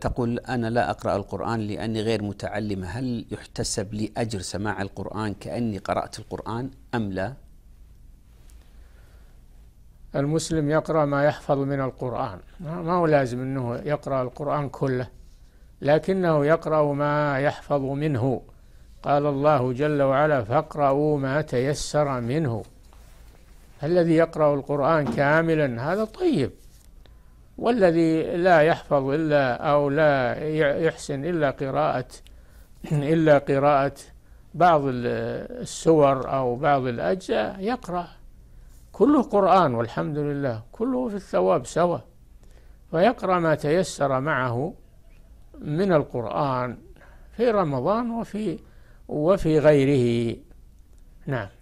تقول أنا لا أقرأ القرآن لأني غير متعلمة هل يحتسب لي أجر سماع القرآن كأني قرأت القرآن أم لا المسلم يقرأ ما يحفظ من القرآن ما هو لازم أنه يقرأ القرآن كله لكنه يقرأ ما يحفظ منه قال الله جل وعلا فاقرأوا ما تيسر منه الذي يقرأ القرآن كاملا هذا طيب والذي لا يحفظ إلا أو لا يحسن إلا قراءة إلا قراءة بعض السور أو بعض الأجزاء يقرأ كله قرآن والحمد لله كله في الثواب سوا فيقرأ ما تيسر معه من القرآن في رمضان وفي وفي غيره نعم